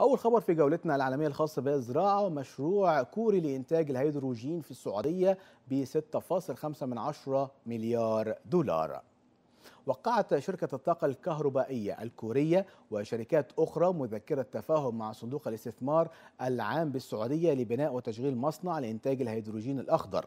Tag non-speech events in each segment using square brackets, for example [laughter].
أول خبر في جولتنا العالمية الخاصة بالزراعة مشروع كوري لإنتاج الهيدروجين في السعودية ب 6.5 مليار دولار وقعت شركة الطاقة الكهربائية الكورية وشركات أخرى مذكرة تفاهم مع صندوق الاستثمار العام بالسعودية لبناء وتشغيل مصنع لإنتاج الهيدروجين الأخضر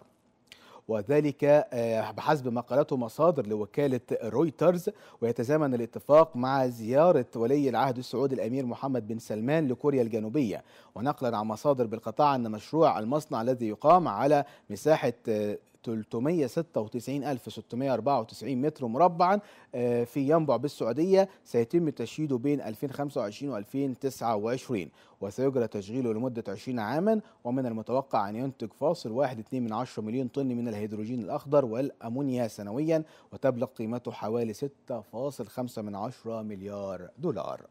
وذلك آه، بحسب ما قالته مصادر لوكالة رويترز ويتزامن الاتفاق مع زيارة ولي العهد السعودي الأمير محمد بن سلمان لكوريا الجنوبية ونقلا عن مصادر بالقطاع أن مشروع المصنع الذي يقام على مساحة آه، 396694 متر مربعا آه، في ينبع بالسعودية سيتم تشييده بين 2025 و 2029 وسيجرى تشغيله لمدة 20 عاما ومن المتوقع أن ينتج فاصل واحد من عشرة مليون طن من الهيدروجين الأخضر والأمونيا سنويا وتبلغ قيمته حوالي 6.5 مليار دولار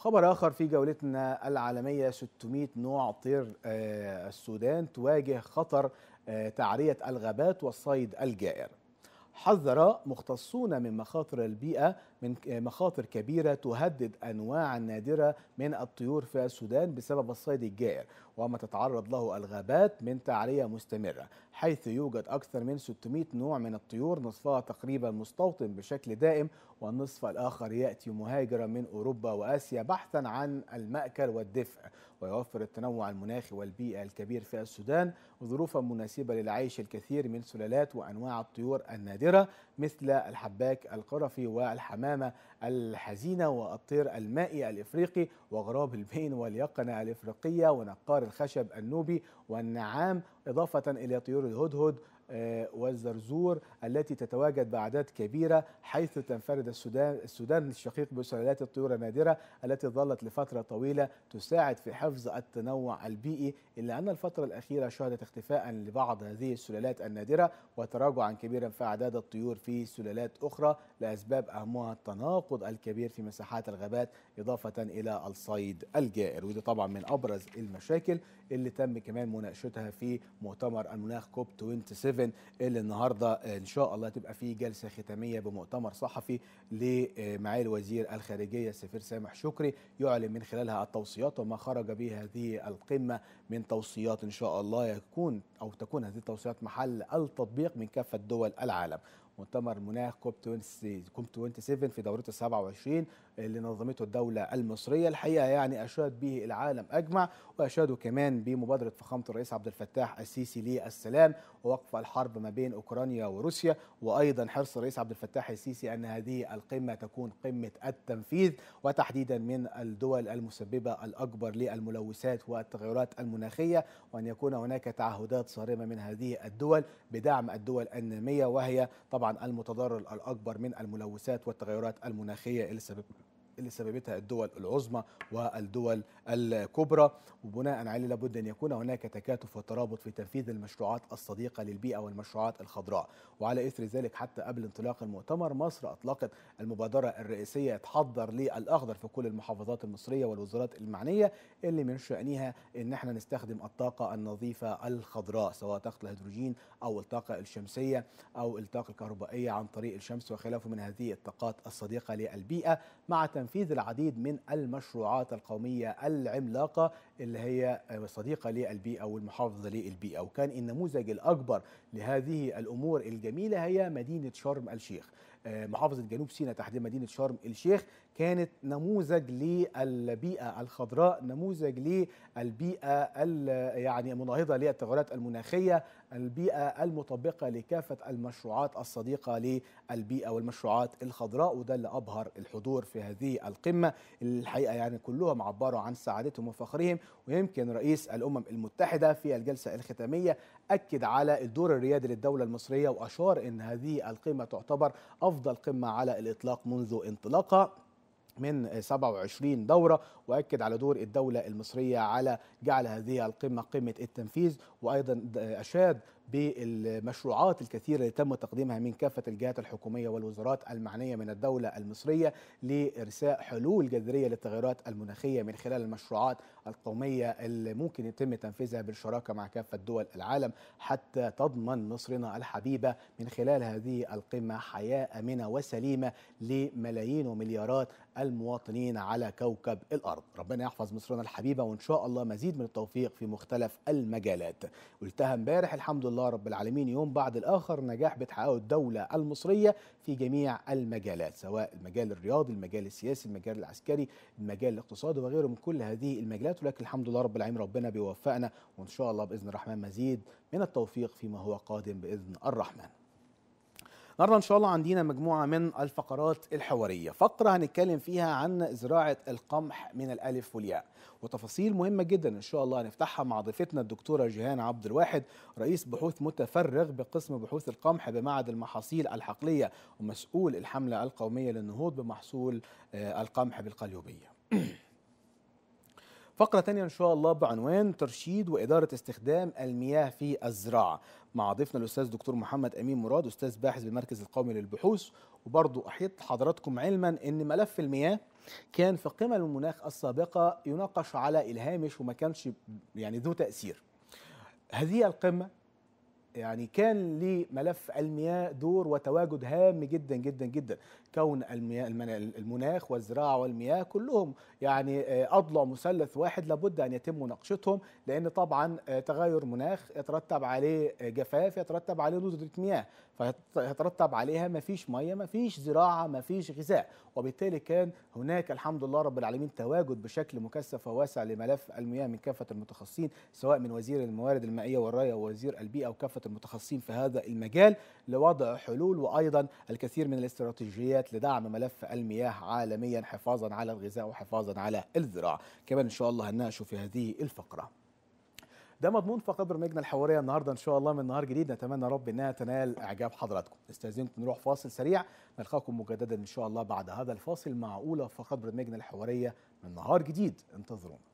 خبر آخر في جولتنا العالمية 600 نوع طير آه، السودان تواجه خطر آه، تعرية الغابات والصيد الجائر حذر مختصون من مخاطر البيئة من مخاطر كبيرة تهدد أنواع نادرة من الطيور في السودان بسبب الصيد الجائر وما تتعرض له الغابات من تعرية مستمرة حيث يوجد أكثر من 600 نوع من الطيور نصفها تقريبا مستوطن بشكل دائم والنصف الآخر يأتي مهاجرا من أوروبا وآسيا بحثا عن المأكل والدفء ويوفر التنوع المناخي والبيئة الكبير في السودان ظروفا مناسبة للعيش الكثير من سلالات وأنواع الطيور النادرة مثل الحباك القرفي والحمامة الحزينة والطير المائي الإفريقي وغراب البين واليقنة الإفريقية ونقار الخشب النوبي والنعام إضافة إلى طيور الهدهد والزرزور التي تتواجد بأعداد كبيرة حيث تنفرد السودان السودان الشقيق بسلالات الطيور النادرة التي ظلت لفترة طويلة تساعد في حفظ التنوع البيئي إلا أن الفترة الأخيرة شهدت اختفاء لبعض هذه السلالات النادرة وتراجعا كبيرا في أعداد الطيور في سلالات أخرى لأسباب أهمها التناقض الكبير في مساحات الغابات إضافة إلى الصيد الجائر وده طبعا من أبرز المشاكل اللي تم كمان مناقشتها في مؤتمر المناخ كوب 27 اللي النهارده ان شاء الله تبقى فيه جلسه ختاميه بمؤتمر صحفي لمعالي وزير الخارجيه السفير سامح شكري يعلن من خلالها التوصيات وما خرج به هذه القمه من توصيات ان شاء الله يكون او تكون هذه التوصيات محل التطبيق من كافه دول العالم مؤتمر مناخ كوب 27 في دورته 27 اللي نظمته الدولة المصرية الحقيقة يعني أشاد به العالم أجمع وأشادوا كمان بمبادرة فخامة الرئيس عبد الفتاح السيسي للسلام ووقف الحرب ما بين أوكرانيا وروسيا وأيضا حرص الرئيس عبد الفتاح السيسي أن هذه القمة تكون قمة التنفيذ وتحديدا من الدول المسببة الأكبر للملوثات والتغيرات المناخية وأن يكون هناك تعهدات صارمة من هذه الدول بدعم الدول النامية وهي طبعا المتضرر الاكبر من الملوثات والتغيرات المناخيه اللي اللي سببتها الدول العظمى والدول الكبرى وبناء عليه لابد أن يكون هناك تكاتف وترابط في تنفيذ المشروعات الصديقة للبيئة والمشروعات الخضراء وعلى إثر ذلك حتى قبل انطلاق المؤتمر مصر أطلقت المبادرة الرئيسية تحضر للأخضر في كل المحافظات المصرية والوزارات المعنية اللي من شأنها أن احنا نستخدم الطاقة النظيفة الخضراء سواء طاقة الهيدروجين أو الطاقة الشمسية أو الطاقة الكهربائية عن طريق الشمس وخلافه من هذه الطاقات الصديقة للبيئة مع تنفيذ تنفيذ العديد من المشروعات القومية العملاقة اللي هي صديقة للبيئة والمحافظة للبيئة وكان النموذج الأكبر لهذه الأمور الجميلة هي مدينة شرم الشيخ آه، محافظة جنوب سيناء تحديد مدينة شرم الشيخ كانت نموذج للبيئة الخضراء نموذج للبيئة يعني مناهضة للتغيرات المناخية البيئة المطبقة لكافة المشروعات الصديقة للبيئة والمشروعات الخضراء وده اللي أبهر الحضور في هذه القمة الحقيقة يعني كلهم عبروا عن سعادتهم وفخرهم ويمكن رئيس الأمم المتحدة في الجلسة الختامية أكد على الدور الريادي للدولة المصرية وأشار أن هذه القمة تعتبر أفضل قمة على الإطلاق منذ انطلاقها من 27 دورة وأكد على دور الدولة المصرية على جعل هذه القمة قمة التنفيذ وأيضا أشاد بالمشروعات الكثيرة اللي تم تقديمها من كافة الجهات الحكومية والوزارات المعنية من الدولة المصرية لإرساء حلول جذرية للتغيرات المناخية من خلال المشروعات القومية اللي ممكن يتم تنفيذها بالشراكة مع كافة دول العالم حتى تضمن مصرنا الحبيبة من خلال هذه القمة حياة آمنة وسليمة لملايين ومليارات المواطنين على كوكب الأرض ربنا يحفظ مصرنا الحبيبة وإن شاء الله مزيد من التوفيق في مختلف المجالات قلتها امبارح الحمد لله الله رب العالمين يوم بعد الآخر نجاح بتحققه الدولة المصرية في جميع المجالات سواء المجال الرياضي المجال السياسي المجال العسكري المجال الاقتصادي وغيره من كل هذه المجالات ولكن الحمد لله رب العالمين ربنا بيوفقنا وإن شاء الله بإذن الرحمن مزيد من التوفيق فيما هو قادم بإذن الرحمن النهارده ان شاء الله عندنا مجموعه من الفقرات الحواريه فقره هنتكلم فيها عن زراعه القمح من الالف والياء وتفاصيل مهمه جدا ان شاء الله هنفتحها مع ضيفتنا الدكتوره جيهان عبد الواحد رئيس بحوث متفرغ بقسم بحوث القمح بمعهد المحاصيل الحقليه ومسؤول الحمله القوميه للنهوض بمحصول آه، القمح بالقليوبيه [clears throat] فقرة تانية إن شاء الله بعنوان ترشيد وإدارة استخدام المياه في الزراعة مع ضيفنا الأستاذ دكتور محمد أمين مراد أستاذ باحث بالمركز القومي للبحوث وبرضه أحيط حضراتكم علما أن ملف المياه كان في قمم المناخ السابقة يناقش على الهامش وما كانش يعني ذو تأثير هذه القمة يعني كان لملف المياه دور وتواجد هام جدا جدا جدا كون المناخ والزراعه والمياه كلهم يعني آه، اضلع مثلث واحد لابد ان يتم مناقشتهم لان طبعا آه، تغير مناخ يترتب عليه آه، جفاف يترتب عليه ندره مياه فيترتب عليها ما فيش ميه ما فيش زراعه ما فيش غذاء وبالتالي كان هناك الحمد لله رب العالمين تواجد بشكل مكثف وواسع لملف المياه من كافه المتخصصين سواء من وزير الموارد المائيه والري ووزير البيئه وكافه المتخصصين في هذا المجال لوضع حلول وايضا الكثير من الاستراتيجيات وقت لدعم ملف المياه عالميا حفاظا على الغذاء وحفاظا على الزراعه كمان ان شاء الله هنناقشه في هذه الفقره ده مضمون فقط برنامجنا الحواريه النهارده ان شاء الله من نهار جديد نتمنى يا رب انها تنال اعجاب حضراتكم استاذنكم نروح فاصل سريع نلقاكم مجددا ان شاء الله بعد هذا الفاصل مع اولى فقط برنامجنا الحواريه من نهار جديد انتظرونا